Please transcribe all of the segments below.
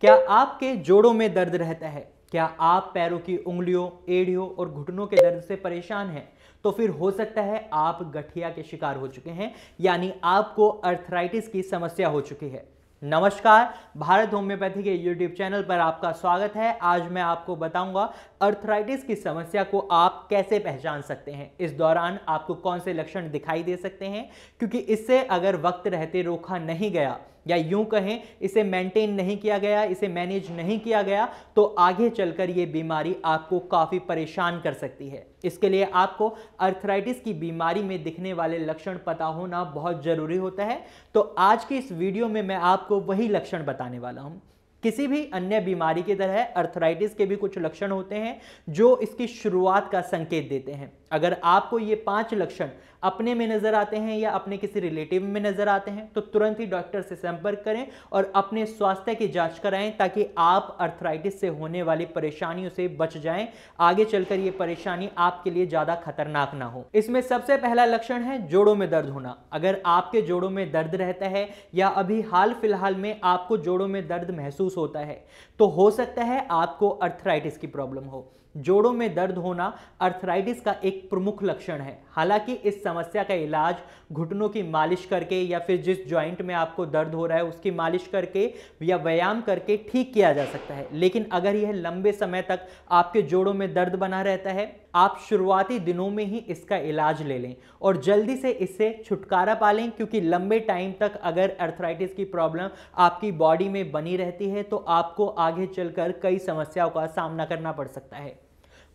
क्या आपके जोड़ों में दर्द रहता है क्या आप पैरों की उंगलियों एड़ियों और घुटनों के दर्द से परेशान हैं तो फिर हो सकता है आप गठिया के शिकार हो चुके हैं यानी आपको अर्थराइटिस की समस्या हो चुकी है नमस्कार भारत होम्योपैथी के यूट्यूब चैनल पर आपका स्वागत है आज मैं आपको बताऊंगा अर्थराइटिस की समस्या को आप कैसे पहचान सकते हैं इस दौरान आपको कौन से लक्षण दिखाई दे सकते हैं क्योंकि इससे अगर वक्त रहते रोका नहीं गया या यूं कहें इसे मेंटेन नहीं किया गया इसे मैनेज नहीं किया गया तो आगे चलकर ये बीमारी आपको काफ़ी परेशान कर सकती है इसके लिए आपको अर्थराइटिस की बीमारी में दिखने वाले लक्षण पता होना बहुत ज़रूरी होता है तो आज की इस वीडियो में मैं आपको वही लक्षण बताने वाला हूँ किसी भी अन्य बीमारी की तरह अर्थराइटिस के भी कुछ लक्षण होते हैं जो इसकी शुरुआत का संकेत देते हैं अगर आपको ये पांच लक्षण अपने में नज़र आते हैं या अपने किसी रिलेटिव में नज़र आते हैं तो तुरंत ही डॉक्टर से संपर्क करें और अपने स्वास्थ्य की जांच कराएं ताकि आप अर्थराइटिस से होने वाली परेशानियों से बच जाएं आगे चलकर ये परेशानी आपके लिए ज़्यादा खतरनाक ना हो इसमें सबसे पहला लक्षण है जोड़ों में दर्द होना अगर आपके जोड़ों में दर्द रहता है या अभी हाल फिलहाल में आपको जोड़ों में दर्द महसूस महसूस होता है तो हो सकता है आपको अर्थराइटिस की प्रॉब्लम हो जोड़ों में दर्द होना अर्थराइटिस का एक प्रमुख लक्षण है हालांकि इस समस्या का इलाज घुटनों की मालिश करके या फिर जिस जॉइंट में आपको दर्द हो रहा है उसकी मालिश करके या व्यायाम करके ठीक किया जा सकता है लेकिन अगर यह लंबे समय तक आपके जोड़ों में दर्द बना रहता है आप शुरुआती दिनों में ही इसका इलाज ले लें और जल्दी से इससे छुटकारा पा लें क्योंकि लंबे टाइम तक अगर अर्थराइटिस की प्रॉब्लम आपकी बॉडी में बनी रहती है तो आपको आगे चलकर कई समस्याओं का सामना करना पड़ सकता है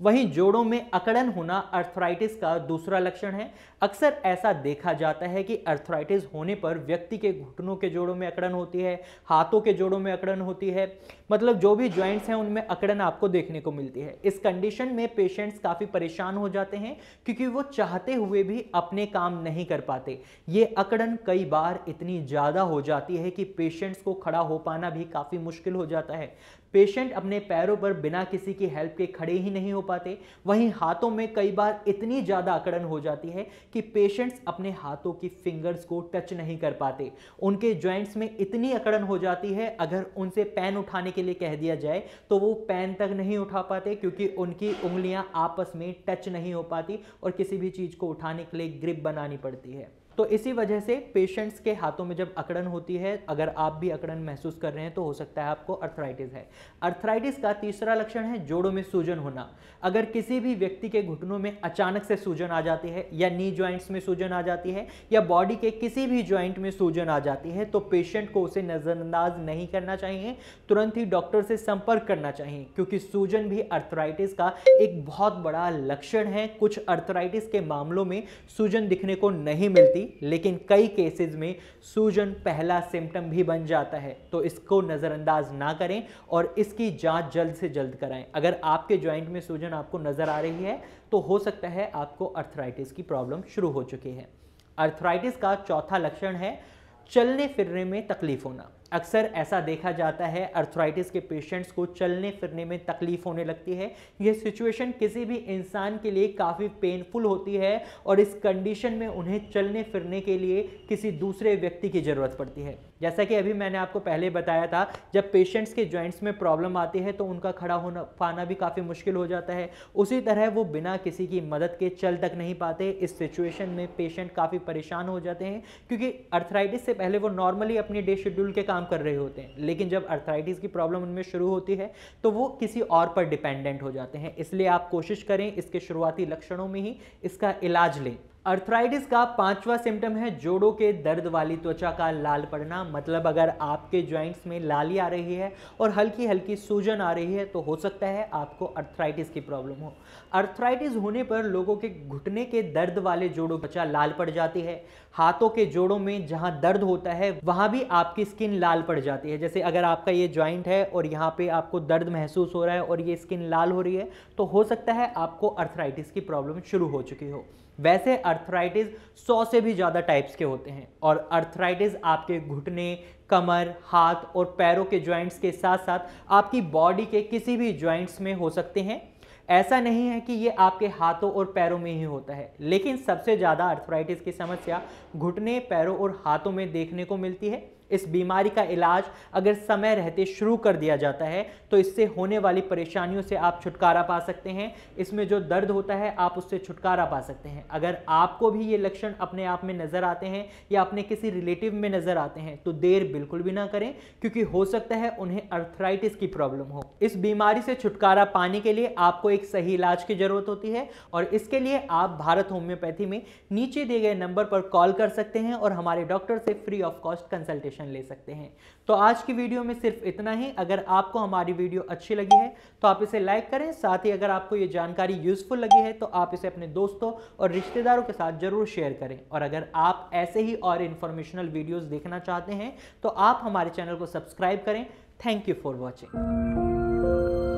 वहीं जोड़ों में अकड़न होना अर्थराइटिस का दूसरा लक्षण है अक्सर ऐसा देखा जाता है कि अर्थराइटिस होने पर व्यक्ति के घुटनों के जोड़ों में अकड़न होती है हाथों के जोड़ों में अकड़न होती है मतलब जो भी ज्वाइंट्स हैं उनमें अकड़न आपको देखने को मिलती है इस कंडीशन में पेशेंट्स काफ़ी परेशान हो जाते हैं क्योंकि वो चाहते हुए भी अपने काम नहीं कर पाते ये अकड़न कई बार इतनी ज़्यादा हो जाती है कि पेशेंट्स को खड़ा हो पाना भी काफ़ी मुश्किल हो जाता है पेशेंट अपने पैरों पर बिना किसी की हेल्प के खड़े ही नहीं हो पाते वहीं हाथों में कई बार इतनी ज़्यादा अकड़न हो जाती है कि पेशेंट्स अपने हाथों की फिंगर्स को टच नहीं कर पाते उनके जॉइंट्स में इतनी अकड़न हो जाती है अगर उनसे पेन उठाने के लिए कह दिया जाए तो वो पेन तक नहीं उठा पाते क्योंकि उनकी उंगलियां आपस में टच नहीं हो पाती और किसी भी चीज़ को उठाने के लिए ग्रिप बनानी पड़ती है तो इसी वजह से पेशेंट्स के हाथों में जब अकड़न होती है अगर आप भी अकड़न महसूस कर रहे हैं तो हो सकता है आपको अर्थराइटिस है अर्थराइटिस का तीसरा लक्षण है जोड़ों में सूजन होना अगर किसी भी व्यक्ति के घुटनों में अचानक से सूजन आ जाती है या नी ज्वाइंट्स में सूजन आ जाती है या बॉडी के किसी भी ज्वाइंट में सूजन आ जाती है तो पेशेंट को उसे नज़रअंदाज नहीं करना चाहिए तुरंत ही डॉक्टर से संपर्क करना चाहिए क्योंकि सूजन भी अर्थराइटिस का एक बहुत बड़ा लक्षण है कुछ अर्थराइटिस के मामलों में सूजन दिखने को नहीं मिलती गई लेकिन कई केसेस में सूजन पहला सिम्टम भी बन जाता है तो इसको नज़रअंदाज ना करें और इसकी जांच जल्द से जल्द कराएं अगर आपके जॉइंट में सूजन आपको नज़र आ रही है तो हो सकता है आपको अर्थराइटिस की प्रॉब्लम शुरू हो चुकी है अर्थराइटिस का चौथा लक्षण है चलने फिरने में तकलीफ होना अक्सर ऐसा देखा जाता है अर्थराइटिस के पेशेंट्स को चलने फिरने में तकलीफ होने लगती है ये सिचुएशन किसी भी इंसान के लिए काफ़ी पेनफुल होती है और इस कंडीशन में उन्हें चलने फिरने के लिए किसी दूसरे व्यक्ति की ज़रूरत पड़ती है जैसा कि अभी मैंने आपको पहले बताया था जब पेशेंट्स के जॉइंट्स में प्रॉब्लम आती है तो उनका खड़ा होना पाना भी काफ़ी मुश्किल हो जाता है उसी तरह वो बिना किसी की मदद के चल तक नहीं पाते इस सिचुएशन में पेशेंट काफ़ी परेशान हो जाते हैं क्योंकि अर्थराइटिस से पहले वो नॉर्मली अपने डे शेड्यूल के काम काम कर रहे होते हैं लेकिन जब अर्थराइटिस की प्रॉब्लम उनमें शुरू होती है तो वो किसी और पर डिपेंडेंट हो जाते हैं इसलिए आप कोशिश करें इसके शुरुआती लक्षणों में ही इसका इलाज लें अर्थराइटिस का पांचवा सिम्टम है जोड़ों के दर्द वाली त्वचा का लाल पड़ना मतलब अगर आपके जॉइंट्स में लाली आ रही है और हल्की हल्की सूजन आ रही है तो हो सकता है आपको अर्थराइटिस की प्रॉब्लम हो अर्थराइटिस होने पर लोगों के घुटने के दर्द वाले जोड़ों त्वचा लाल पड़ जाती है हाथों के जोड़ों में जहाँ दर्द होता है वहाँ भी आपकी स्किन लाल पड़ जाती है जैसे अगर आपका ये ज्वाइंट है और यहाँ पर आपको दर्द महसूस हो रहा है और ये स्किन लाल हो रही है तो हो सकता है आपको अर्थराइटिस की प्रॉब्लम शुरू हो चुकी हो वैसे अर्थराइटिस सौ से भी ज़्यादा टाइप्स के होते हैं और अर्थराइटिस आपके घुटने कमर हाथ और पैरों के जॉइंट्स के साथ साथ आपकी बॉडी के किसी भी जॉइंट्स में हो सकते हैं ऐसा नहीं है कि ये आपके हाथों और पैरों में ही होता है लेकिन सबसे ज़्यादा अर्थराइटिस की समस्या घुटने पैरों और हाथों में देखने को मिलती है इस बीमारी का इलाज अगर समय रहते शुरू कर दिया जाता है तो इससे होने वाली परेशानियों से आप छुटकारा पा सकते हैं इसमें जो दर्द होता है आप उससे छुटकारा पा सकते हैं अगर आपको भी ये लक्षण अपने आप में नज़र आते हैं या अपने किसी रिलेटिव में नज़र आते हैं तो देर बिल्कुल भी ना करें क्योंकि हो सकता है उन्हें अर्थराइटिस की प्रॉब्लम हो इस बीमारी से छुटकारा पाने के लिए आपको एक सही इलाज की ज़रूरत होती है और इसके लिए आप भारत होम्योपैथी में नीचे दिए गए नंबर पर कॉल कर सकते हैं और हमारे डॉक्टर से free of cost consultation action ले सकते हैं तो आज की वीडियो में सिर्फ इतना ही अगर आपको हमारी वीडियो अच्छी लगी है तो आप इसे लाइक करें साथ ही अगर आपको ये जानकारी यूजफुल लगी है तो आप इसे अपने दोस्तों और रिश्तेदारों के साथ जरूर शेयर करें और अगर आप ऐसे ही और इन्फॉर्मेशनल वीडियोज़ देखना चाहते हैं तो आप हमारे चैनल को सब्सक्राइब करें थैंक यू फॉर वॉचिंग